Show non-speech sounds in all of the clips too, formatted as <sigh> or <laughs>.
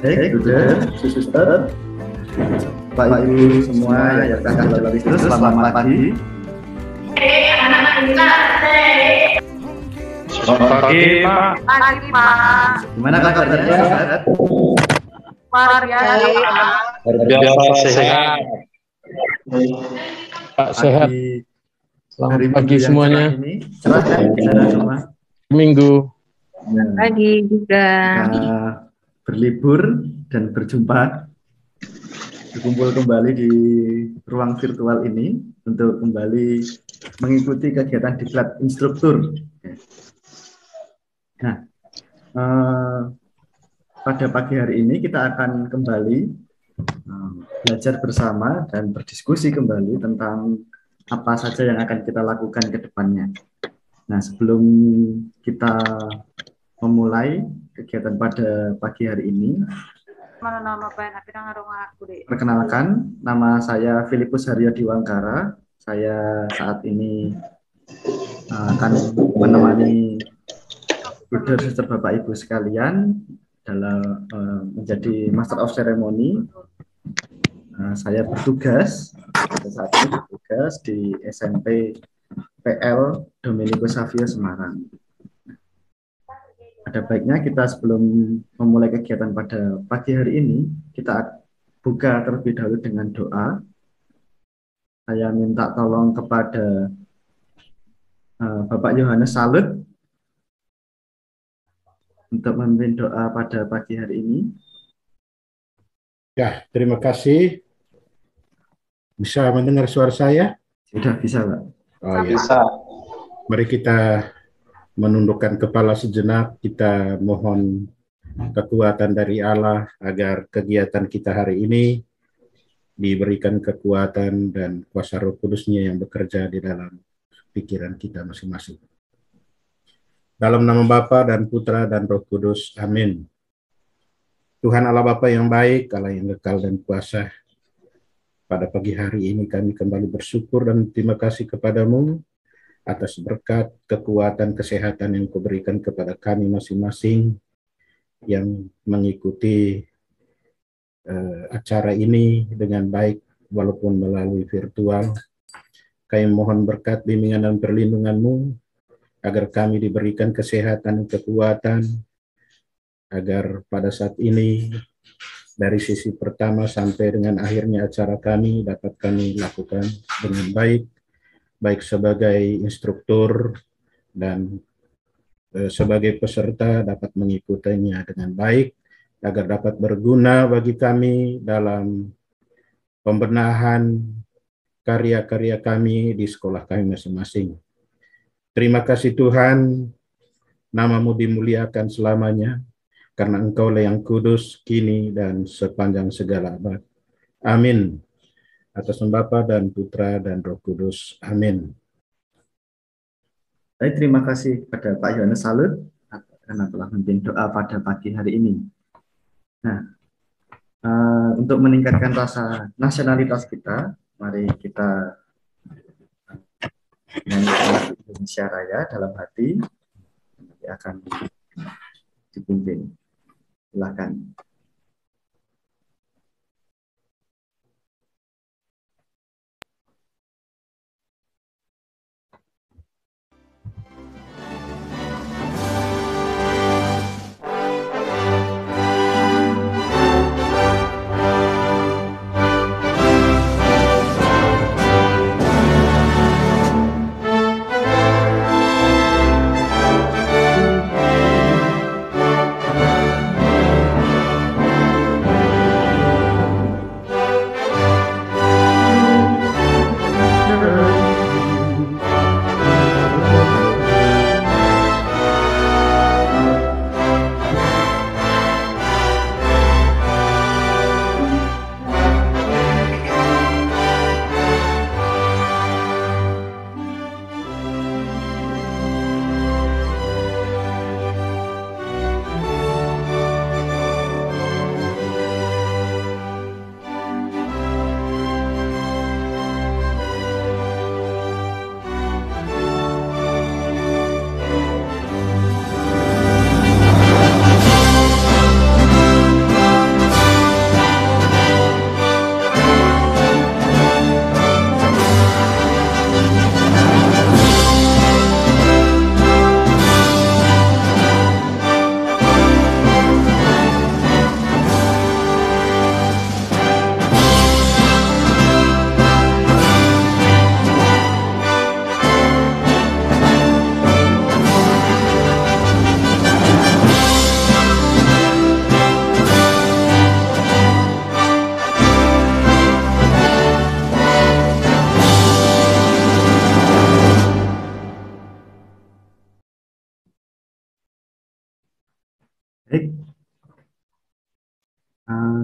baik sudah suster Pak Ibu semua yang akan dalam itu selamat pagi. Selamat pagi Pak. Pagi Pak. Gimana kabarnya? Luar biasa. Luar biasa sehat. Pak sehat. Selamat pagi semuanya. Selamat pagi ya, semua. Minggu. Pagi juga. Nah, berlibur dan berjumpa berkumpul kembali di ruang virtual ini untuk kembali mengikuti kegiatan diklat instruktur. Nah, eh, pada pagi hari ini kita akan kembali eh, belajar bersama dan berdiskusi kembali tentang apa saja yang akan kita lakukan ke depannya. Nah, sebelum kita memulai, kegiatan pada pagi hari ini. Perkenalkan, nama saya Filipus Haryo Diwangkara. Saya saat ini eh, akan menemani Bruder Sister Bapak Ibu sekalian dalam eh, menjadi Master of Ceremony. Eh, saya bertugas saat ini bertugas di SMP PL Dominico Savio Semarang ada baiknya kita sebelum memulai kegiatan pada pagi hari ini, kita buka terlebih dahulu dengan doa. Saya minta tolong kepada uh, Bapak Yohanes Salut untuk memimpin doa pada pagi hari ini. Ya, terima kasih. Bisa mendengar suara saya? Sudah bisa, Pak. Oh, ya. Mari kita menundukkan kepala sejenak, kita mohon kekuatan dari Allah agar kegiatan kita hari ini diberikan kekuatan dan kuasa roh kudusnya yang bekerja di dalam pikiran kita masing-masing. Dalam nama Bapa dan Putra dan Roh Kudus, amin. Tuhan Allah Bapa yang baik, Allah yang kekal dan kuasa, pada pagi hari ini kami kembali bersyukur dan terima kasih kepadamu atas berkat, kekuatan, kesehatan yang kuberikan kepada kami masing-masing yang mengikuti uh, acara ini dengan baik walaupun melalui virtual. Kami mohon berkat bimbingan dan perlindunganmu agar kami diberikan kesehatan dan kekuatan agar pada saat ini dari sisi pertama sampai dengan akhirnya acara kami dapat kami lakukan dengan baik baik sebagai instruktur dan eh, sebagai peserta dapat mengikutinya dengan baik agar dapat berguna bagi kami dalam pembenahan karya-karya kami di sekolah kami masing-masing. Terima kasih Tuhan, namamu dimuliakan selamanya, karena engkaulah yang kudus, kini, dan sepanjang segala abad. Amin atas nama Bapa dan Putra dan Roh Kudus. Amin. Baik, terima kasih kepada Pak Yohanes Salut karena telah memimpin doa pada pagi hari ini. Nah, uh, untuk meningkatkan rasa nasionalitas kita, mari kita nyanyi Indonesia Raya dalam hati nanti akan dipimpin. Silakan.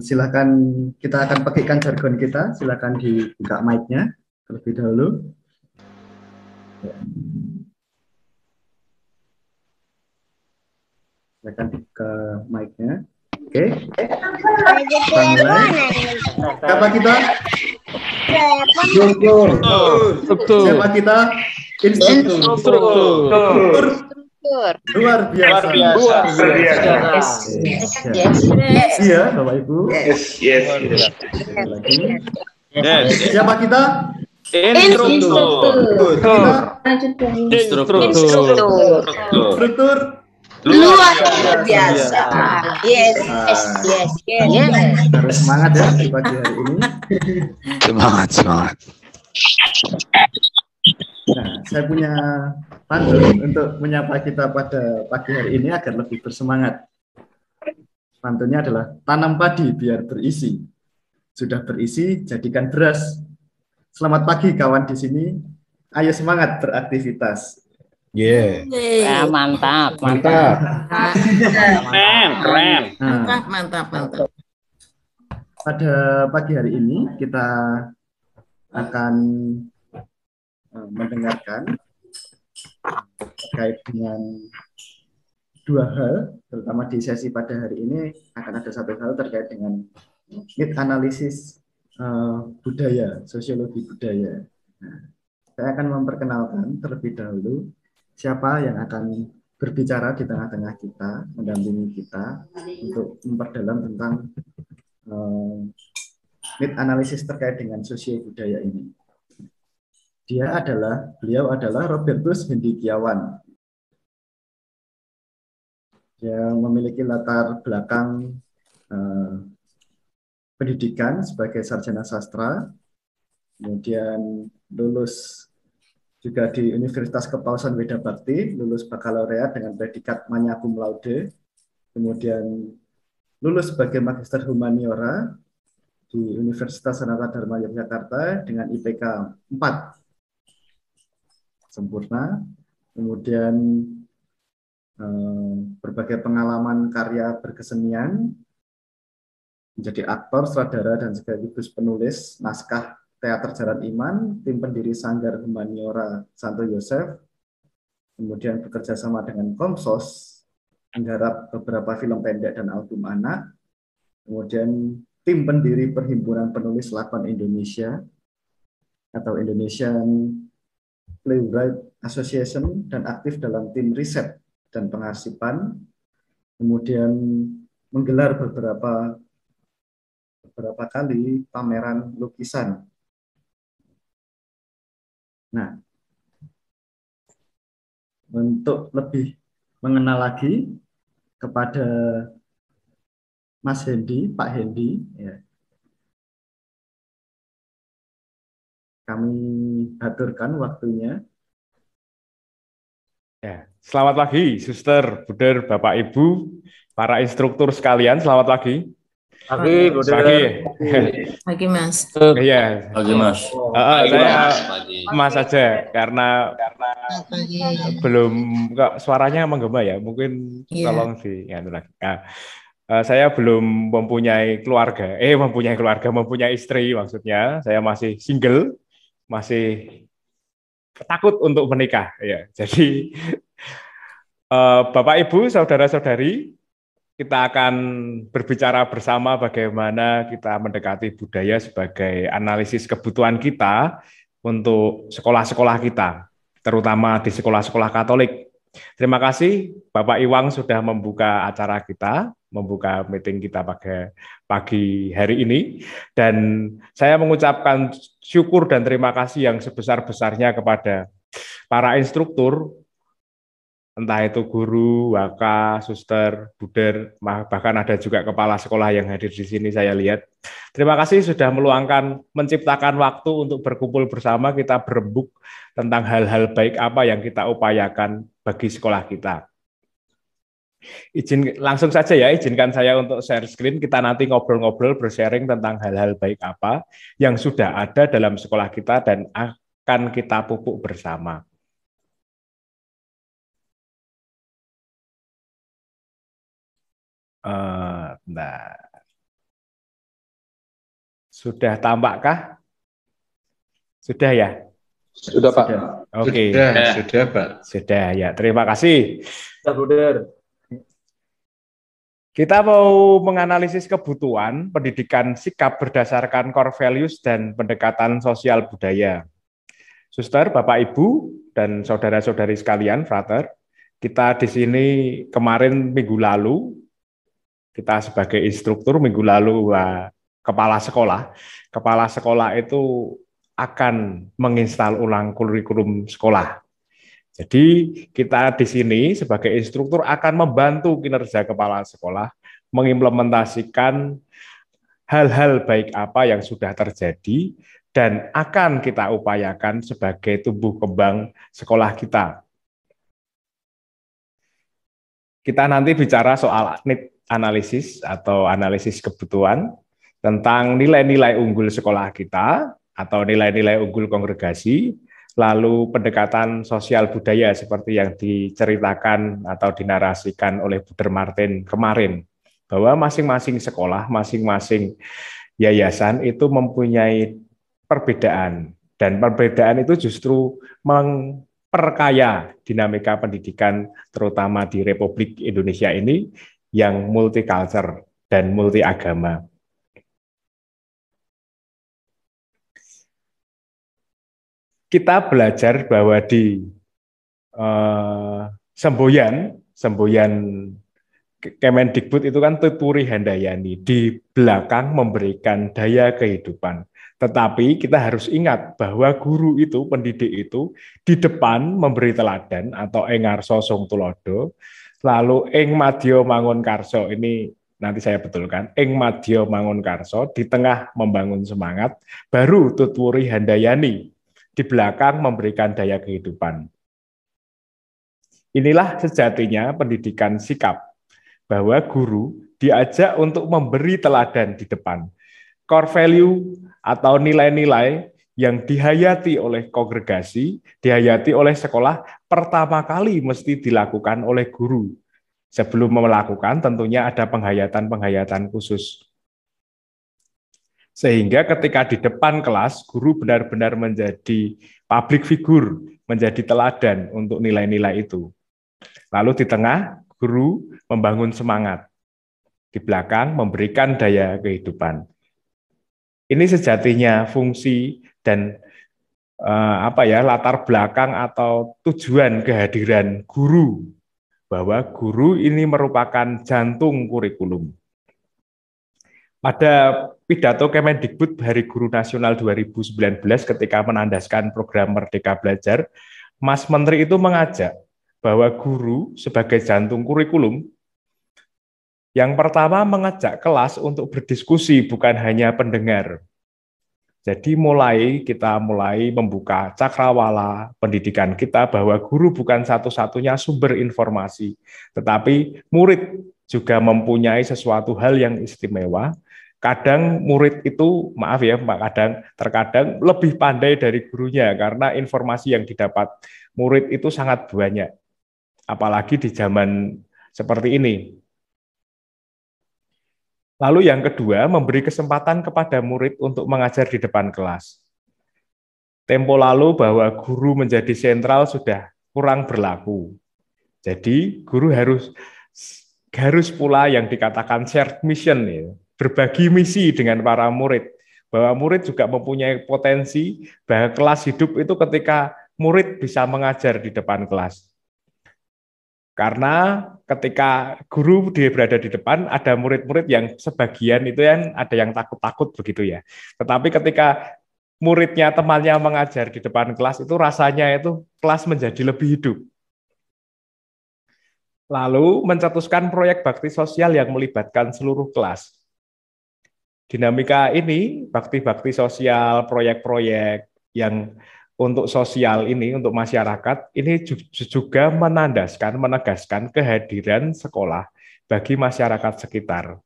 silakan kita akan pakaikan jargon kita. Silakan dibuka mic-nya terlebih dahulu. Silakan dibuka mic-nya. Oke. Okay. Siapa kita? Struktur. Siapa kita? Instruktur. Instruktur. Luar biasa. Luar biasa. Luar biasa. Yes. Yes. Yes. yes. Iya, Bapak Ibu. Yes, yes. Yes. Siapa kita? Instruktur. Instruktur. Instruktur. Luar biasa. Yes, yes, yes, yes. Harus semangat ya di pagi hari ini. Semangat, semangat. Ya, saya punya pantun untuk menyapa kita pada pagi hari ini agar lebih bersemangat. Pantunnya adalah tanam padi biar berisi. Sudah berisi, jadikan beras. Selamat pagi kawan di sini. Ayo semangat beraktivitas. Yeah. yeah. Ah, mantap, mantap. Keren, keren. Mantap, mantap, mantap. Pada pagi hari ini kita akan Eh, mendengarkan terkait dengan dua hal, terutama di sesi pada hari ini akan ada satu hal terkait dengan mit analisis uh, budaya, sosiologi budaya. Nah, saya akan memperkenalkan terlebih dahulu siapa yang akan berbicara di tengah-tengah kita, mendampingi kita untuk memperdalam tentang uh, analisis terkait dengan sosiologi budaya ini. Dia adalah beliau adalah Robertus Hendikiawan. yang memiliki latar belakang eh, pendidikan sebagai sarjana sastra, kemudian lulus juga di Universitas Kepausan Weda Bakti, lulus bakalaureat dengan predikat Manya cum laude, kemudian lulus sebagai magister humaniora di Universitas Sanata Dharma Yogyakarta dengan IPK 4 sempurna. Kemudian eh, berbagai pengalaman karya berkesenian, menjadi aktor, sutradara, dan sekaligus penulis naskah Teater Jalan Iman, tim pendiri Sanggar Humaniora Santo Yosef, kemudian bekerja sama dengan Komsos, menggarap beberapa film pendek dan album anak, kemudian tim pendiri Perhimpunan Penulis Lakon Indonesia atau Indonesian Playwright Association dan aktif dalam tim riset dan pengarsipan. Kemudian menggelar beberapa beberapa kali pameran lukisan. Nah, untuk lebih mengenal lagi kepada Mas Hendi, Pak Hendi, ya, kami aturkan waktunya. Ya, selamat pagi, Suster, Buder, Bapak Ibu, para instruktur sekalian, selamat pagi. Pagi, Buder. Pagi. Pagi, Mas. Iya. Pagi, Mas. uh, saya Mas aja karena karena pagi. belum enggak suaranya menggema ya. Mungkin yeah. tolong di ya, lagi. Nah, saya belum mempunyai keluarga. Eh, mempunyai keluarga, mempunyai istri maksudnya. Saya masih single masih takut untuk menikah ya. Jadi <laughs> eh, Bapak Ibu, saudara-saudari, kita akan berbicara bersama bagaimana kita mendekati budaya sebagai analisis kebutuhan kita untuk sekolah-sekolah kita, terutama di sekolah-sekolah Katolik. Terima kasih Bapak Iwang sudah membuka acara kita membuka meeting kita pada pagi hari ini dan saya mengucapkan syukur dan terima kasih yang sebesar-besarnya kepada para instruktur entah itu guru, waka, suster, buder, bahkan ada juga kepala sekolah yang hadir di sini saya lihat. Terima kasih sudah meluangkan, menciptakan waktu untuk berkumpul bersama, kita berembuk tentang hal-hal baik apa yang kita upayakan bagi sekolah kita izin langsung saja ya izinkan saya untuk share screen kita nanti ngobrol-ngobrol bersharing tentang hal-hal baik apa yang sudah ada dalam sekolah kita dan akan kita pupuk bersama. Uh, nah, sudah tampakkah? Sudah ya. Sudah, Pak. Oke. Okay. Sudah, sudah Pak. Sudah ya. Terima kasih. Sudah, Bruder. Kita mau menganalisis kebutuhan pendidikan sikap berdasarkan core values dan pendekatan sosial budaya. Suster, Bapak Ibu, dan saudara-saudari sekalian, frater, kita di sini kemarin minggu lalu, kita sebagai instruktur minggu lalu wah, uh, kepala sekolah, kepala sekolah itu akan menginstal ulang kurikulum sekolah jadi kita di sini sebagai instruktur akan membantu kinerja kepala sekolah mengimplementasikan hal-hal baik apa yang sudah terjadi dan akan kita upayakan sebagai tumbuh kembang sekolah kita. Kita nanti bicara soal need analisis atau analisis kebutuhan tentang nilai-nilai unggul sekolah kita atau nilai-nilai unggul kongregasi lalu pendekatan sosial budaya seperti yang diceritakan atau dinarasikan oleh Buder Martin kemarin bahwa masing-masing sekolah, masing-masing yayasan itu mempunyai perbedaan dan perbedaan itu justru memperkaya dinamika pendidikan terutama di Republik Indonesia ini yang multikultur dan multiagama. kita belajar bahwa di uh, Semboyan, Semboyan Kemendikbud itu kan Tuturi Handayani di belakang memberikan daya kehidupan. Tetapi kita harus ingat bahwa guru itu, pendidik itu di depan memberi teladan atau Engar sosong tulodo, lalu eng Matio mangun karso ini nanti saya betulkan eng Matio mangun karso di tengah membangun semangat baru tuturi handayani di belakang memberikan daya kehidupan. Inilah sejatinya pendidikan sikap, bahwa guru diajak untuk memberi teladan di depan. Core value atau nilai-nilai yang dihayati oleh kongregasi, dihayati oleh sekolah, pertama kali mesti dilakukan oleh guru. Sebelum melakukan, tentunya ada penghayatan-penghayatan khusus. Sehingga ketika di depan kelas, guru benar-benar menjadi public figure, menjadi teladan untuk nilai-nilai itu. Lalu di tengah, guru membangun semangat. Di belakang, memberikan daya kehidupan. Ini sejatinya fungsi dan eh, apa ya latar belakang atau tujuan kehadiran guru bahwa guru ini merupakan jantung kurikulum. Pada pidato Kemendikbud Hari Guru Nasional 2019 ketika menandaskan program Merdeka Belajar, Mas Menteri itu mengajak bahwa guru sebagai jantung kurikulum yang pertama mengajak kelas untuk berdiskusi bukan hanya pendengar. Jadi mulai kita mulai membuka cakrawala pendidikan kita bahwa guru bukan satu-satunya sumber informasi, tetapi murid juga mempunyai sesuatu hal yang istimewa kadang murid itu maaf ya Pak kadang terkadang lebih pandai dari gurunya karena informasi yang didapat murid itu sangat banyak apalagi di zaman seperti ini lalu yang kedua memberi kesempatan kepada murid untuk mengajar di depan kelas tempo lalu bahwa guru menjadi sentral sudah kurang berlaku jadi guru harus harus pula yang dikatakan shared mission ya berbagi misi dengan para murid bahwa murid juga mempunyai potensi bahwa kelas hidup itu ketika murid bisa mengajar di depan kelas. Karena ketika guru dia berada di depan, ada murid-murid yang sebagian itu yang ada yang takut-takut begitu ya. Tetapi ketika muridnya temannya mengajar di depan kelas itu rasanya itu kelas menjadi lebih hidup. Lalu mencetuskan proyek bakti sosial yang melibatkan seluruh kelas dinamika ini bakti-bakti sosial, proyek-proyek yang untuk sosial ini, untuk masyarakat, ini juga menandaskan, menegaskan kehadiran sekolah bagi masyarakat sekitar.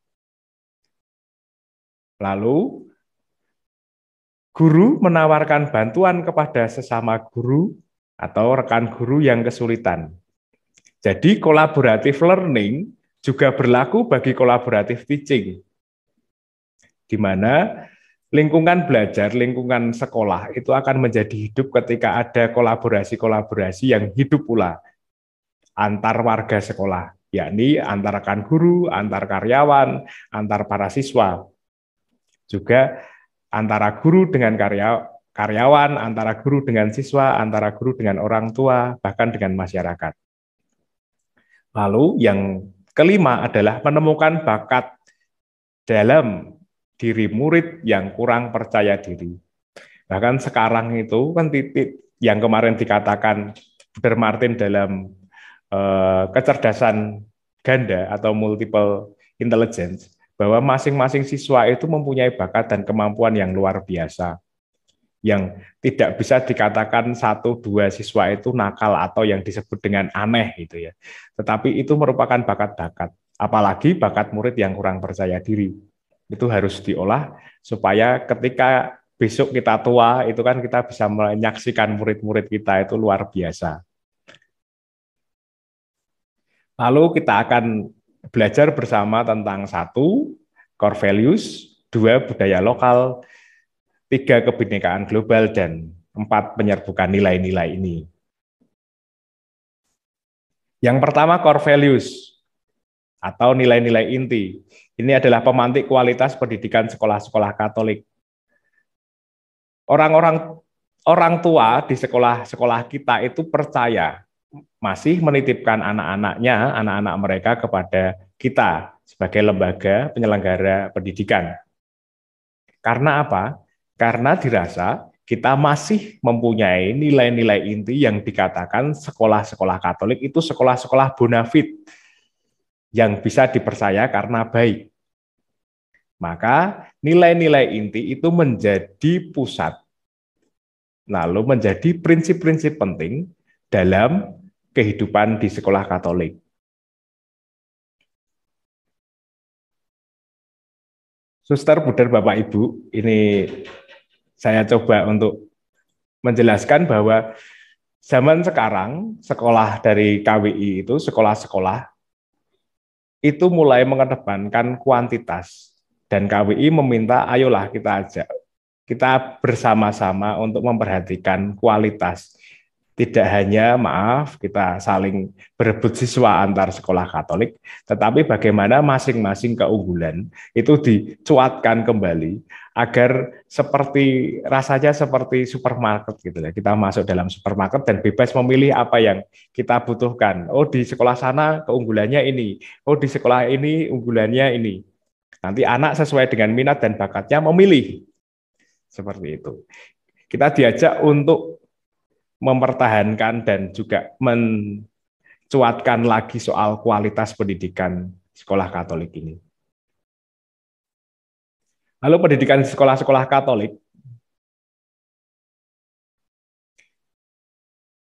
Lalu, guru menawarkan bantuan kepada sesama guru atau rekan guru yang kesulitan. Jadi, collaborative learning juga berlaku bagi collaborative teaching di mana lingkungan belajar, lingkungan sekolah itu akan menjadi hidup ketika ada kolaborasi-kolaborasi yang hidup pula antar warga sekolah, yakni antara kan guru, antar karyawan, antar para siswa. Juga antara guru dengan karya, karyawan, antara guru dengan siswa, antara guru dengan orang tua, bahkan dengan masyarakat. Lalu yang kelima adalah menemukan bakat dalam diri murid yang kurang percaya diri. Bahkan sekarang itu kan titik yang kemarin dikatakan Buder Martin dalam uh, kecerdasan ganda atau multiple intelligence bahwa masing-masing siswa itu mempunyai bakat dan kemampuan yang luar biasa yang tidak bisa dikatakan satu dua siswa itu nakal atau yang disebut dengan aneh gitu ya. Tetapi itu merupakan bakat-bakat, apalagi bakat murid yang kurang percaya diri itu harus diolah supaya ketika besok kita tua itu kan kita bisa menyaksikan murid-murid kita itu luar biasa. Lalu kita akan belajar bersama tentang satu core values, dua budaya lokal, tiga kebinekaan global dan empat penyerbukan nilai-nilai ini. Yang pertama core values atau nilai-nilai inti. Ini adalah pemantik kualitas pendidikan sekolah-sekolah Katolik. Orang-orang orang tua di sekolah-sekolah kita itu percaya masih menitipkan anak-anaknya, anak-anak mereka kepada kita sebagai lembaga penyelenggara pendidikan. Karena apa? Karena dirasa kita masih mempunyai nilai-nilai inti yang dikatakan sekolah-sekolah Katolik itu sekolah-sekolah bonafit yang bisa dipercaya karena baik. Maka nilai-nilai inti itu menjadi pusat, lalu menjadi prinsip-prinsip penting dalam kehidupan di sekolah Katolik. Suster, Buder, Bapak, Ibu, ini saya coba untuk menjelaskan bahwa zaman sekarang sekolah dari KWI itu sekolah-sekolah itu mulai mengedepankan kuantitas dan KWI meminta ayolah kita ajak kita bersama-sama untuk memperhatikan kualitas tidak hanya maaf kita saling berebut siswa antar sekolah Katolik, tetapi bagaimana masing-masing keunggulan itu dicuatkan kembali agar seperti rasanya seperti supermarket gitu ya. Kita masuk dalam supermarket dan bebas memilih apa yang kita butuhkan. Oh, di sekolah sana keunggulannya ini. Oh, di sekolah ini unggulannya ini. Nanti anak sesuai dengan minat dan bakatnya memilih. Seperti itu. Kita diajak untuk mempertahankan dan juga mencuatkan lagi soal kualitas pendidikan sekolah Katolik ini. Lalu pendidikan sekolah-sekolah Katolik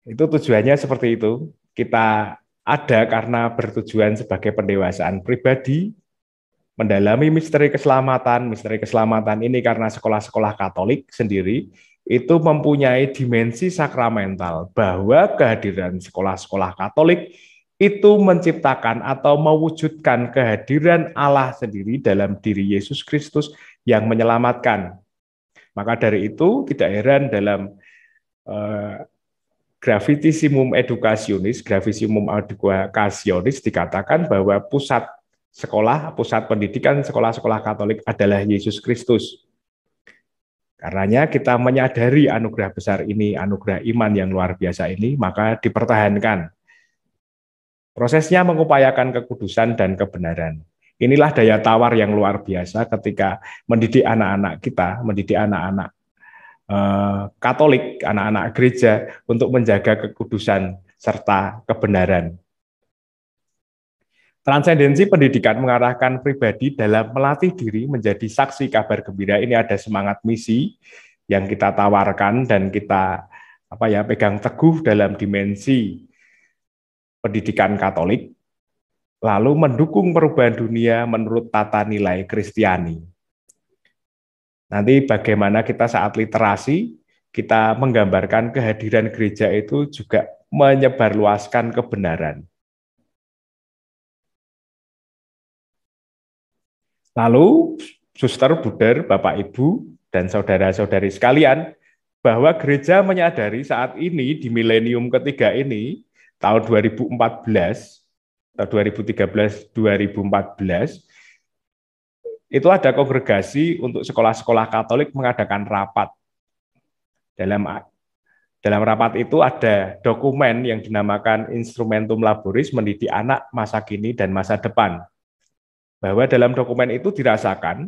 itu tujuannya seperti itu. Kita ada karena bertujuan sebagai pendewasaan pribadi, mendalami misteri keselamatan. Misteri keselamatan ini karena sekolah-sekolah Katolik sendiri itu mempunyai dimensi sakramental bahwa kehadiran sekolah-sekolah Katolik itu menciptakan atau mewujudkan kehadiran Allah sendiri dalam diri Yesus Kristus yang menyelamatkan. Maka dari itu tidak heran dalam uh, eh, gravitisimum edukasionis, gravitisimum edukasionis dikatakan bahwa pusat sekolah, pusat pendidikan sekolah-sekolah Katolik adalah Yesus Kristus. Karenanya kita menyadari anugerah besar ini, anugerah iman yang luar biasa ini, maka dipertahankan. Prosesnya mengupayakan kekudusan dan kebenaran. Inilah daya tawar yang luar biasa ketika mendidik anak-anak kita, mendidik anak-anak eh, Katolik, anak-anak gereja untuk menjaga kekudusan serta kebenaran Transendensi pendidikan mengarahkan pribadi dalam melatih diri menjadi saksi kabar gembira. Ini ada semangat misi yang kita tawarkan dan kita apa ya pegang teguh dalam dimensi pendidikan Katolik. Lalu mendukung perubahan dunia menurut tata nilai Kristiani. Nanti bagaimana kita saat literasi kita menggambarkan kehadiran gereja itu juga menyebarluaskan kebenaran Lalu, suster, buder, bapak, ibu, dan saudara-saudari sekalian, bahwa gereja menyadari saat ini di milenium ketiga ini, tahun 2014, atau 2013, 2014, itu ada kongregasi untuk sekolah-sekolah Katolik mengadakan rapat. Dalam dalam rapat itu ada dokumen yang dinamakan Instrumentum Laboris mendidik anak masa kini dan masa depan bahwa dalam dokumen itu dirasakan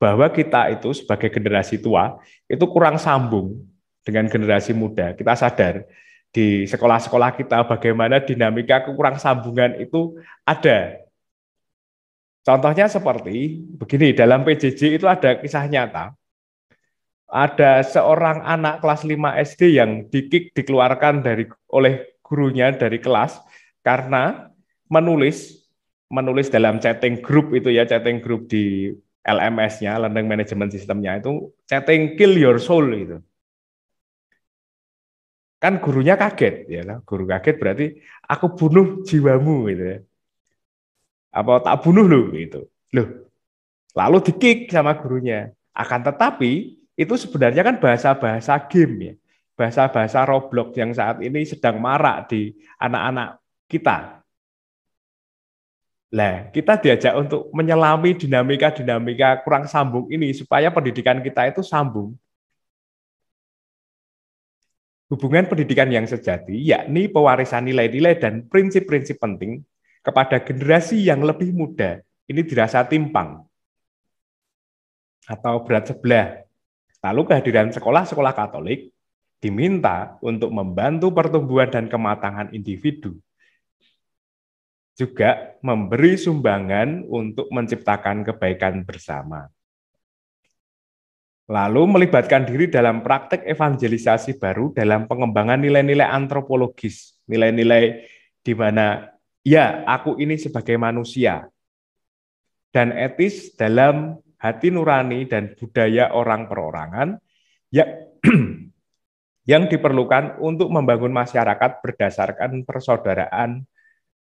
bahwa kita itu sebagai generasi tua itu kurang sambung dengan generasi muda. Kita sadar di sekolah-sekolah kita bagaimana dinamika kurang sambungan itu ada. Contohnya seperti begini, dalam PJJ itu ada kisah nyata. Ada seorang anak kelas 5 SD yang dikik dikeluarkan dari oleh gurunya dari kelas karena menulis menulis dalam chatting group itu ya, chatting group di LMS-nya, Learning Management System-nya itu chatting kill your soul itu Kan gurunya kaget ya, guru kaget berarti aku bunuh jiwamu gitu ya. Apa tak bunuh lu gitu. Loh. Lalu dikik sama gurunya. Akan tetapi itu sebenarnya kan bahasa-bahasa game ya. Bahasa-bahasa Roblox yang saat ini sedang marak di anak-anak kita Nah, kita diajak untuk menyelami dinamika-dinamika kurang sambung ini supaya pendidikan kita itu sambung. Hubungan pendidikan yang sejati yakni pewarisan nilai-nilai dan prinsip-prinsip penting kepada generasi yang lebih muda. Ini dirasa timpang atau berat sebelah. Lalu kehadiran sekolah-sekolah Katolik diminta untuk membantu pertumbuhan dan kematangan individu juga memberi sumbangan untuk menciptakan kebaikan bersama. Lalu melibatkan diri dalam praktek evangelisasi baru dalam pengembangan nilai-nilai antropologis, nilai-nilai di mana ya aku ini sebagai manusia dan etis dalam hati nurani dan budaya orang perorangan ya <clears throat> yang diperlukan untuk membangun masyarakat berdasarkan persaudaraan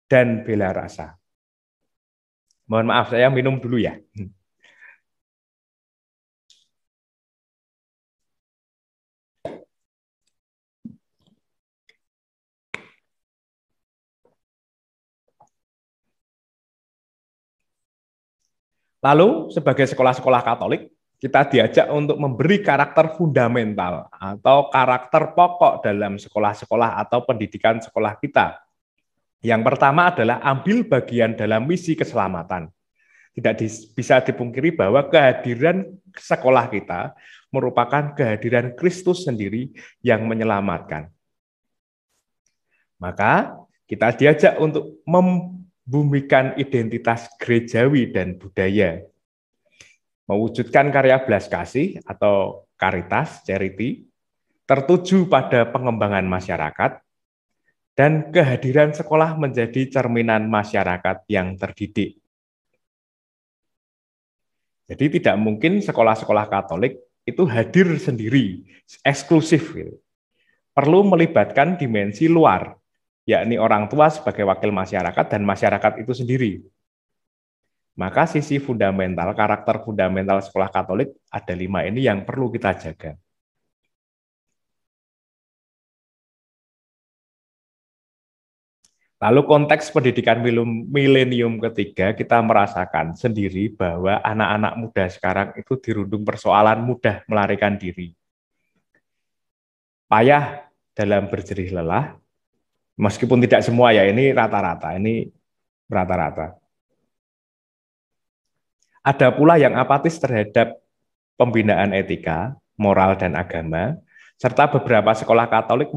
dan bela rasa. Mohon maaf, saya minum dulu ya. Lalu, sebagai sekolah-sekolah Katolik, kita diajak untuk memberi karakter fundamental atau karakter pokok dalam sekolah-sekolah atau pendidikan sekolah kita yang pertama adalah ambil bagian dalam misi keselamatan. Tidak bisa dipungkiri bahwa kehadiran sekolah kita merupakan kehadiran Kristus sendiri yang menyelamatkan. Maka kita diajak untuk membumikan identitas gerejawi dan budaya. Mewujudkan karya belas kasih atau karitas, charity, tertuju pada pengembangan masyarakat, dan kehadiran sekolah menjadi cerminan masyarakat yang terdidik. Jadi tidak mungkin sekolah-sekolah Katolik itu hadir sendiri, eksklusif. Gitu. Perlu melibatkan dimensi luar, yakni orang tua sebagai wakil masyarakat dan masyarakat itu sendiri. Maka sisi fundamental, karakter fundamental sekolah Katolik ada lima ini yang perlu kita jaga. Lalu konteks pendidikan milenium ketiga kita merasakan sendiri bahwa anak-anak muda sekarang itu dirundung persoalan mudah melarikan diri. Payah dalam berjerih lelah, meskipun tidak semua ya, ini rata-rata, ini rata-rata. Ada pula yang apatis terhadap pembinaan etika, moral, dan agama, serta beberapa sekolah Katolik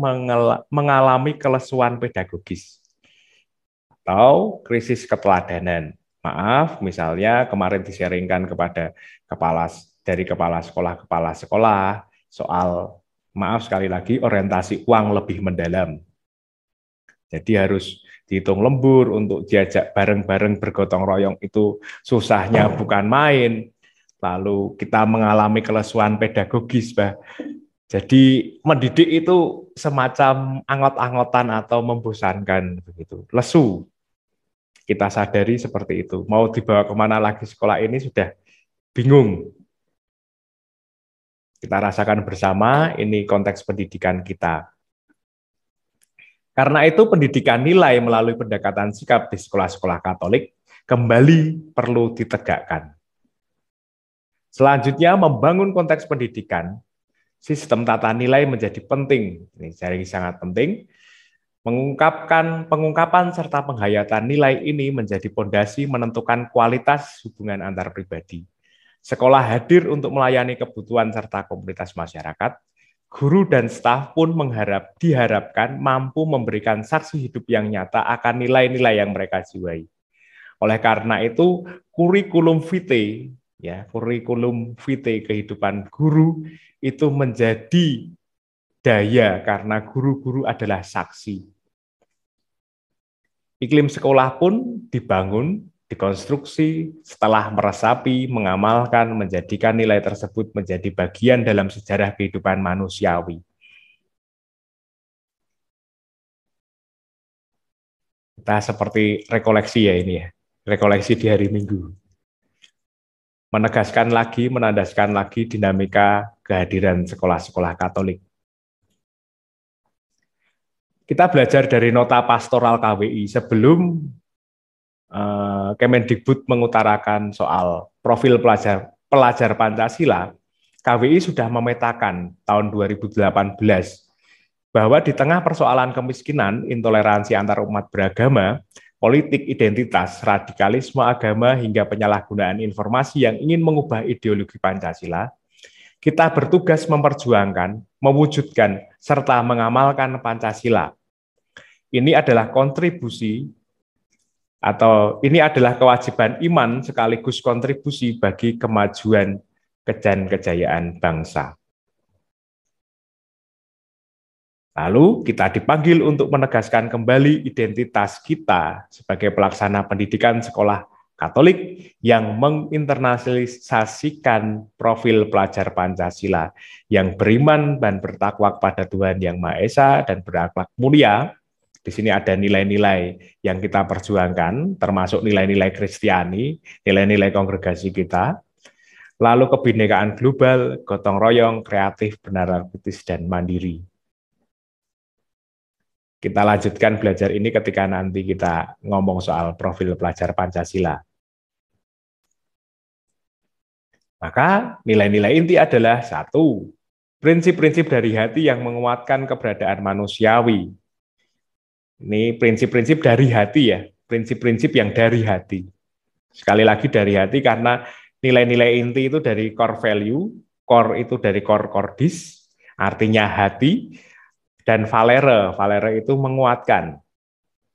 mengalami kelesuan pedagogis atau krisis keteladanan. Maaf, misalnya kemarin diseringkan kepada kepala dari kepala sekolah kepala sekolah soal maaf sekali lagi orientasi uang lebih mendalam. Jadi harus dihitung lembur untuk diajak bareng-bareng bergotong royong itu susahnya hmm. bukan main. Lalu kita mengalami kelesuan pedagogis, bah. Jadi mendidik itu semacam angot-angotan atau membosankan begitu, lesu kita sadari seperti itu. Mau dibawa kemana lagi sekolah ini sudah bingung. Kita rasakan bersama, ini konteks pendidikan kita. Karena itu pendidikan nilai melalui pendekatan sikap di sekolah-sekolah Katolik kembali perlu ditegakkan. Selanjutnya membangun konteks pendidikan, sistem tata nilai menjadi penting. Ini jadi sangat penting Mengungkapkan pengungkapan serta penghayatan nilai ini menjadi pondasi menentukan kualitas hubungan antar pribadi. Sekolah hadir untuk melayani kebutuhan serta komunitas masyarakat. Guru dan staf pun mengharap diharapkan mampu memberikan saksi hidup yang nyata akan nilai-nilai yang mereka jiwai. Oleh karena itu, kurikulum vitae ya, kurikulum vitae kehidupan guru itu menjadi daya karena guru-guru adalah saksi. Iklim sekolah pun dibangun, dikonstruksi setelah meresapi, mengamalkan, menjadikan nilai tersebut menjadi bagian dalam sejarah kehidupan manusiawi. Kita seperti rekoleksi ya ini ya, rekoleksi di hari Minggu. Menegaskan lagi, menandaskan lagi dinamika kehadiran sekolah-sekolah Katolik kita belajar dari nota pastoral KWI sebelum uh, Kemendikbud mengutarakan soal profil pelajar pelajar Pancasila, KWI sudah memetakan tahun 2018 bahwa di tengah persoalan kemiskinan, intoleransi antar umat beragama, politik identitas, radikalisme agama hingga penyalahgunaan informasi yang ingin mengubah ideologi Pancasila, kita bertugas memperjuangkan, mewujudkan, serta mengamalkan Pancasila. Ini adalah kontribusi atau ini adalah kewajiban iman sekaligus kontribusi bagi kemajuan kejayaan kejayaan bangsa. Lalu kita dipanggil untuk menegaskan kembali identitas kita sebagai pelaksana pendidikan sekolah Katolik yang menginternalisasikan profil pelajar Pancasila yang beriman dan bertakwa kepada Tuhan Yang Maha Esa dan berakhlak mulia. Di sini ada nilai-nilai yang kita perjuangkan, termasuk nilai-nilai Kristiani, nilai-nilai kongregasi kita. Lalu kebinekaan global, gotong royong, kreatif, benar kritis, dan mandiri kita lanjutkan belajar ini ketika nanti kita ngomong soal profil pelajar Pancasila. Maka nilai-nilai inti adalah satu, prinsip-prinsip dari hati yang menguatkan keberadaan manusiawi. Ini prinsip-prinsip dari hati ya, prinsip-prinsip yang dari hati. Sekali lagi dari hati karena nilai-nilai inti itu dari core value, core itu dari core cordis, artinya hati, dan valere, valere itu menguatkan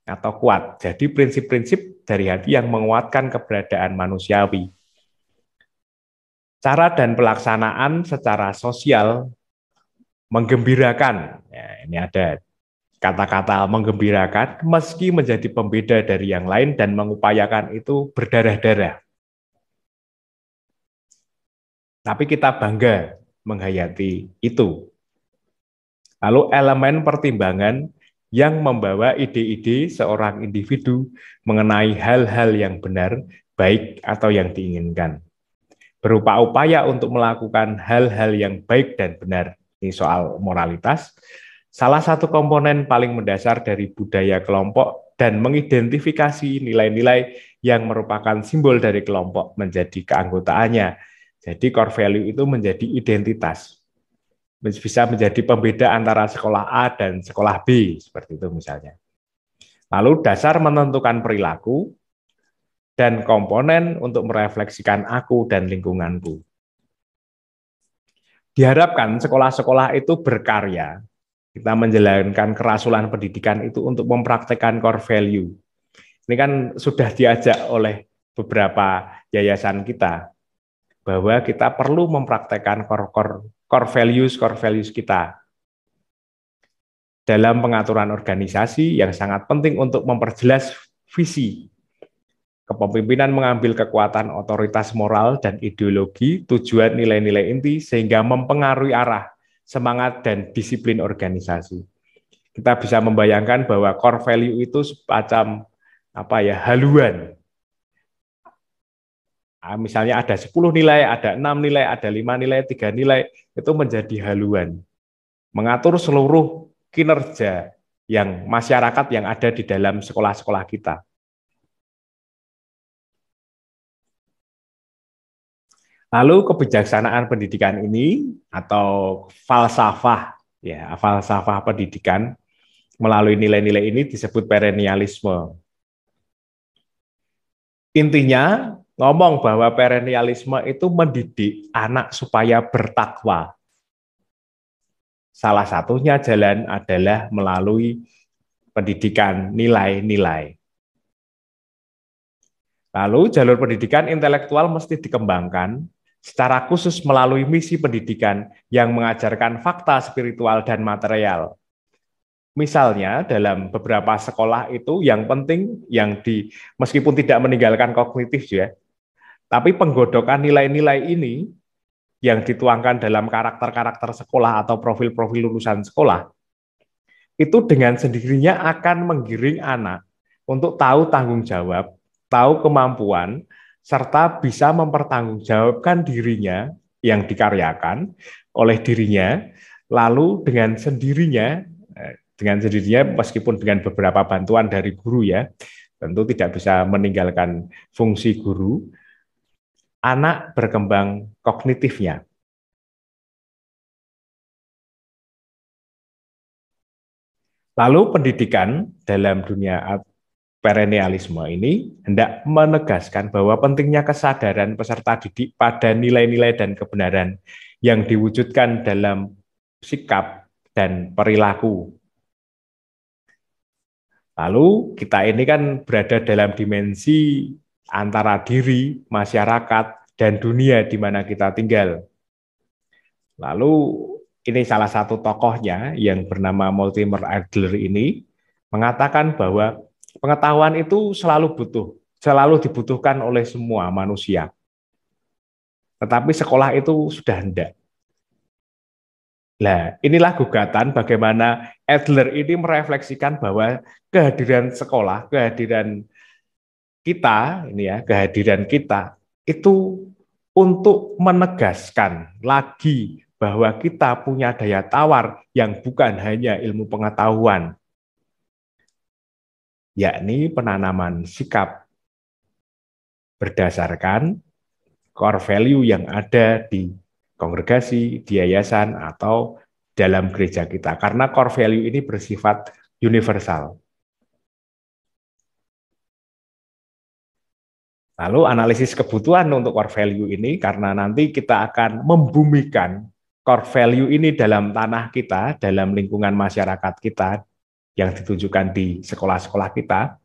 atau kuat. Jadi prinsip-prinsip dari hati yang menguatkan keberadaan manusiawi cara dan pelaksanaan secara sosial menggembirakan. Ya, ini ada kata-kata menggembirakan meski menjadi pembeda dari yang lain dan mengupayakan itu berdarah-darah. Tapi kita bangga menghayati itu. Lalu elemen pertimbangan yang membawa ide-ide seorang individu mengenai hal-hal yang benar, baik atau yang diinginkan berupa upaya untuk melakukan hal-hal yang baik dan benar. Ini soal moralitas. Salah satu komponen paling mendasar dari budaya kelompok dan mengidentifikasi nilai-nilai yang merupakan simbol dari kelompok menjadi keanggotaannya. Jadi core value itu menjadi identitas. Bisa menjadi pembeda antara sekolah A dan sekolah B, seperti itu misalnya. Lalu dasar menentukan perilaku, dan komponen untuk merefleksikan aku dan lingkunganku. Diharapkan sekolah-sekolah itu berkarya. Kita menjalankan kerasulan pendidikan itu untuk mempraktekkan core value. Ini kan sudah diajak oleh beberapa yayasan kita bahwa kita perlu mempraktekkan core, core, core values core values kita dalam pengaturan organisasi yang sangat penting untuk memperjelas visi Kepemimpinan mengambil kekuatan otoritas moral dan ideologi, tujuan nilai-nilai inti, sehingga mempengaruhi arah, semangat, dan disiplin organisasi. Kita bisa membayangkan bahwa core value itu semacam apa ya haluan. Ah, misalnya ada 10 nilai, ada enam nilai, ada lima nilai, tiga nilai, itu menjadi haluan. Mengatur seluruh kinerja yang masyarakat yang ada di dalam sekolah-sekolah kita Lalu kebijaksanaan pendidikan ini atau falsafah ya, falsafah pendidikan melalui nilai-nilai ini disebut perennialisme. Intinya ngomong bahwa perennialisme itu mendidik anak supaya bertakwa. Salah satunya jalan adalah melalui pendidikan nilai-nilai. Lalu jalur pendidikan intelektual mesti dikembangkan secara khusus melalui misi pendidikan yang mengajarkan fakta spiritual dan material. Misalnya dalam beberapa sekolah itu yang penting yang di meskipun tidak meninggalkan kognitif ya, tapi penggodokan nilai-nilai ini yang dituangkan dalam karakter-karakter sekolah atau profil-profil lulusan sekolah itu dengan sendirinya akan menggiring anak untuk tahu tanggung jawab, tahu kemampuan, serta bisa mempertanggungjawabkan dirinya yang dikaryakan oleh dirinya, lalu dengan sendirinya, eh, dengan sendirinya meskipun dengan beberapa bantuan dari guru ya, tentu tidak bisa meninggalkan fungsi guru, anak berkembang kognitifnya. Lalu pendidikan dalam dunia perennialisme ini hendak menegaskan bahwa pentingnya kesadaran peserta didik pada nilai-nilai dan kebenaran yang diwujudkan dalam sikap dan perilaku. Lalu kita ini kan berada dalam dimensi antara diri, masyarakat, dan dunia di mana kita tinggal. Lalu ini salah satu tokohnya yang bernama Multimer Adler ini mengatakan bahwa Pengetahuan itu selalu butuh, selalu dibutuhkan oleh semua manusia. Tetapi sekolah itu sudah hendak. Nah, inilah gugatan bagaimana Adler ini merefleksikan bahwa kehadiran sekolah, kehadiran kita, ini ya, kehadiran kita itu untuk menegaskan lagi bahwa kita punya daya tawar yang bukan hanya ilmu pengetahuan, yakni penanaman sikap berdasarkan core value yang ada di kongregasi, di yayasan, atau dalam gereja kita. Karena core value ini bersifat universal. Lalu analisis kebutuhan untuk core value ini karena nanti kita akan membumikan core value ini dalam tanah kita, dalam lingkungan masyarakat kita, yang ditunjukkan di sekolah-sekolah kita,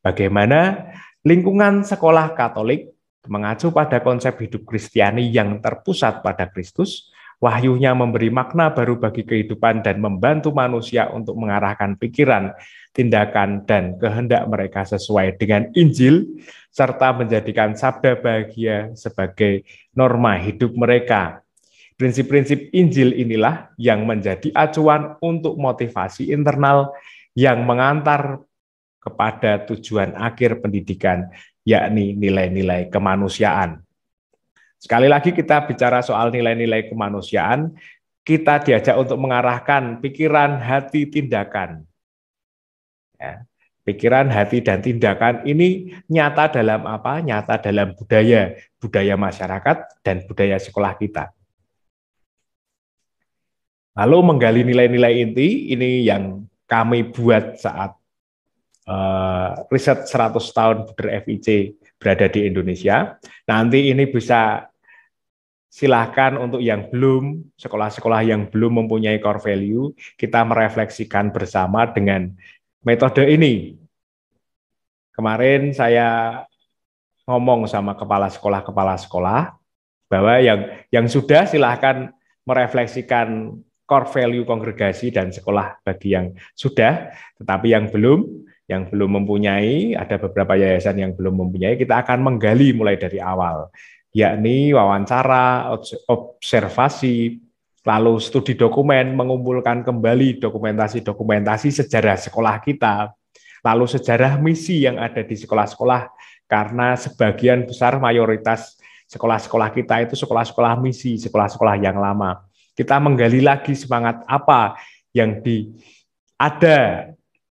bagaimana lingkungan sekolah Katolik mengacu pada konsep hidup Kristiani yang terpusat pada Kristus, wahyunya memberi makna baru bagi kehidupan dan membantu manusia untuk mengarahkan pikiran, tindakan, dan kehendak mereka sesuai dengan Injil, serta menjadikan sabda bahagia sebagai norma hidup mereka Prinsip-prinsip Injil inilah yang menjadi acuan untuk motivasi internal yang mengantar kepada tujuan akhir pendidikan, yakni nilai-nilai kemanusiaan. Sekali lagi kita bicara soal nilai-nilai kemanusiaan, kita diajak untuk mengarahkan pikiran, hati, tindakan. Ya, pikiran, hati, dan tindakan ini nyata dalam apa? Nyata dalam budaya, budaya masyarakat, dan budaya sekolah kita. Lalu menggali nilai-nilai inti ini yang kami buat saat uh, riset 100 tahun Buder FIC berada di Indonesia. Nanti ini bisa silahkan untuk yang belum, sekolah-sekolah yang belum mempunyai core value, kita merefleksikan bersama dengan metode ini. Kemarin saya ngomong sama kepala sekolah-kepala sekolah bahwa yang yang sudah silahkan merefleksikan core value kongregasi dan sekolah bagi yang sudah, tetapi yang belum, yang belum mempunyai, ada beberapa yayasan yang belum mempunyai, kita akan menggali mulai dari awal, yakni wawancara, observasi, lalu studi dokumen, mengumpulkan kembali dokumentasi-dokumentasi sejarah sekolah kita, lalu sejarah misi yang ada di sekolah-sekolah, karena sebagian besar mayoritas sekolah-sekolah kita itu sekolah-sekolah misi, sekolah-sekolah yang lama kita menggali lagi semangat apa yang di ada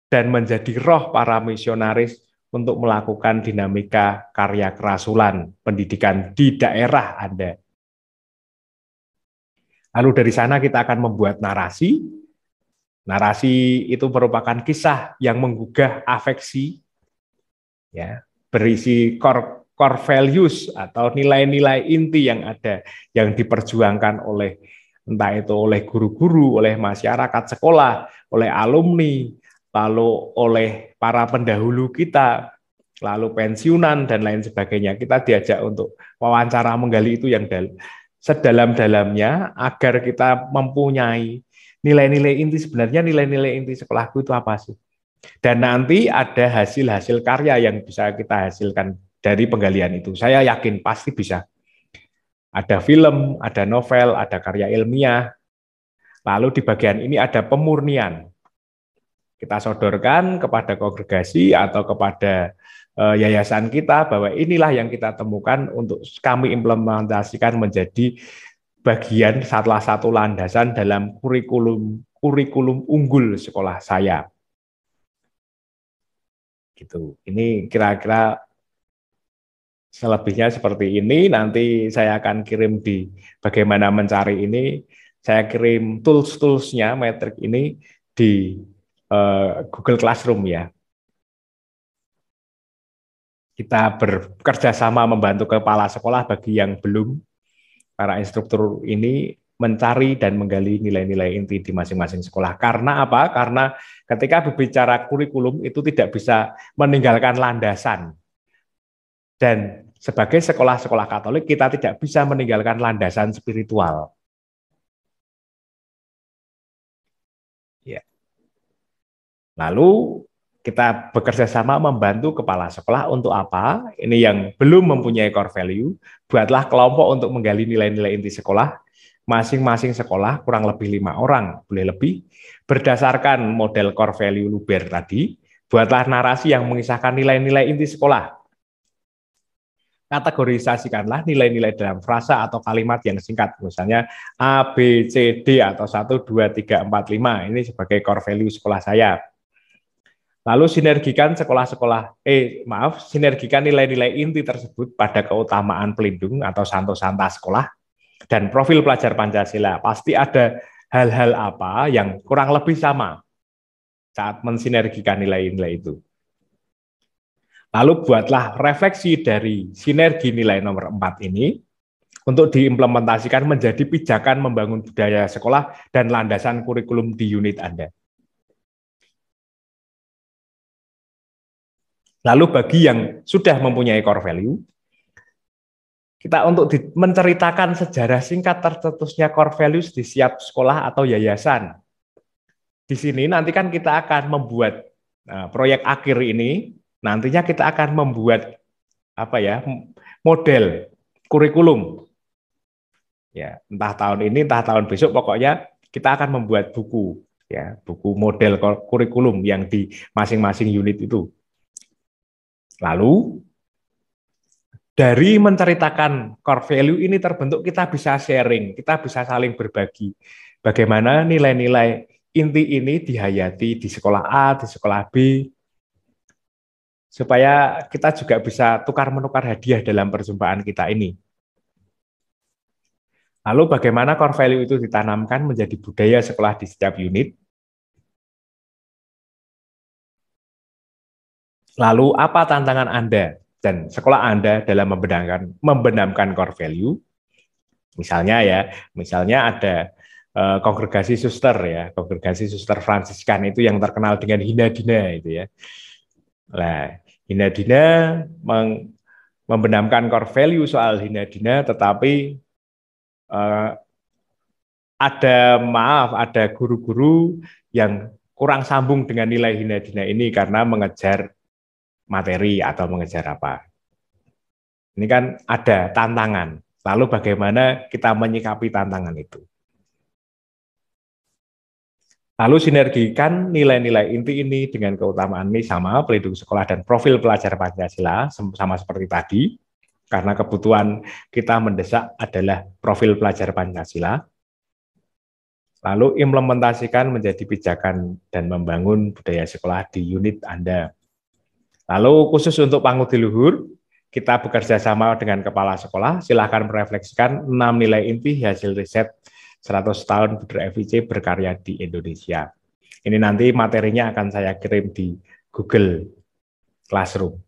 dan menjadi roh para misionaris untuk melakukan dinamika karya kerasulan pendidikan di daerah Anda. Lalu dari sana kita akan membuat narasi. Narasi itu merupakan kisah yang menggugah afeksi, ya, berisi core, core values atau nilai-nilai inti yang ada yang diperjuangkan oleh entah itu oleh guru-guru, oleh masyarakat sekolah, oleh alumni, lalu oleh para pendahulu kita, lalu pensiunan dan lain sebagainya. Kita diajak untuk wawancara menggali itu yang dal sedalam-dalamnya agar kita mempunyai nilai-nilai inti sebenarnya nilai-nilai inti sekolahku itu apa sih? Dan nanti ada hasil-hasil karya yang bisa kita hasilkan dari penggalian itu. Saya yakin pasti bisa. Ada film, ada novel, ada karya ilmiah. Lalu di bagian ini ada pemurnian. Kita sodorkan kepada kongregasi atau kepada eh, yayasan kita bahwa inilah yang kita temukan untuk kami implementasikan menjadi bagian salah satu landasan dalam kurikulum kurikulum unggul sekolah saya. Gitu. Ini kira-kira selebihnya seperti ini nanti saya akan kirim di bagaimana mencari ini saya kirim tools-toolsnya metrik ini di uh, Google Classroom ya kita bekerja sama membantu kepala sekolah bagi yang belum para instruktur ini mencari dan menggali nilai-nilai inti di masing-masing sekolah. Karena apa? Karena ketika berbicara kurikulum itu tidak bisa meninggalkan landasan. Dan sebagai sekolah-sekolah Katolik kita tidak bisa meninggalkan landasan spiritual. Ya. Lalu kita bekerja sama membantu kepala sekolah untuk apa? Ini yang belum mempunyai core value, buatlah kelompok untuk menggali nilai-nilai inti sekolah. Masing-masing sekolah kurang lebih lima orang, boleh lebih. Berdasarkan model core value Luber tadi, buatlah narasi yang mengisahkan nilai-nilai inti sekolah kategorisasikanlah nilai-nilai dalam frasa atau kalimat yang singkat. Misalnya A, B, C, D atau 1, 2, 3, 4, 5. Ini sebagai core value sekolah saya. Lalu sinergikan sekolah-sekolah, eh maaf, sinergikan nilai-nilai inti tersebut pada keutamaan pelindung atau santo-santa sekolah dan profil pelajar Pancasila. Pasti ada hal-hal apa yang kurang lebih sama saat mensinergikan nilai-nilai itu. Lalu buatlah refleksi dari sinergi nilai nomor 4 ini untuk diimplementasikan menjadi pijakan membangun budaya sekolah dan landasan kurikulum di unit Anda. Lalu bagi yang sudah mempunyai core value, kita untuk menceritakan sejarah singkat tercetusnya core values di siap sekolah atau yayasan. Di sini nanti kan kita akan membuat eh, proyek akhir ini Nantinya kita akan membuat apa ya model kurikulum. Ya, entah tahun ini, entah tahun besok, pokoknya kita akan membuat buku ya buku model kurikulum yang di masing-masing unit itu. Lalu dari menceritakan core value ini terbentuk kita bisa sharing, kita bisa saling berbagi. Bagaimana nilai-nilai inti ini dihayati di sekolah A, di sekolah B, supaya kita juga bisa tukar menukar hadiah dalam perjumpaan kita ini. Lalu bagaimana core value itu ditanamkan menjadi budaya sekolah di setiap unit? Lalu apa tantangan Anda dan sekolah Anda dalam membenamkan membenamkan core value? Misalnya ya, misalnya ada eh, kongregasi suster ya, kongregasi suster Fransiskan itu yang terkenal dengan hina dina itu ya. Nah, Hinadina membenamkan core value soal hinadina, tetapi uh, ada maaf, ada guru-guru yang kurang sambung dengan nilai hinadina ini karena mengejar materi atau mengejar apa. Ini kan ada tantangan. Lalu bagaimana kita menyikapi tantangan itu? Lalu sinergikan nilai-nilai inti ini dengan keutamaan ini sama pelindung sekolah dan profil pelajar Pancasila sama seperti tadi karena kebutuhan kita mendesak adalah profil pelajar Pancasila. Lalu implementasikan menjadi pijakan dan membangun budaya sekolah di unit Anda. Lalu khusus untuk panggung luhur, kita bekerja sama dengan kepala sekolah, Silakan merefleksikan enam nilai inti hasil riset 100 tahun Buder FIC berkarya di Indonesia. Ini nanti materinya akan saya kirim di Google Classroom.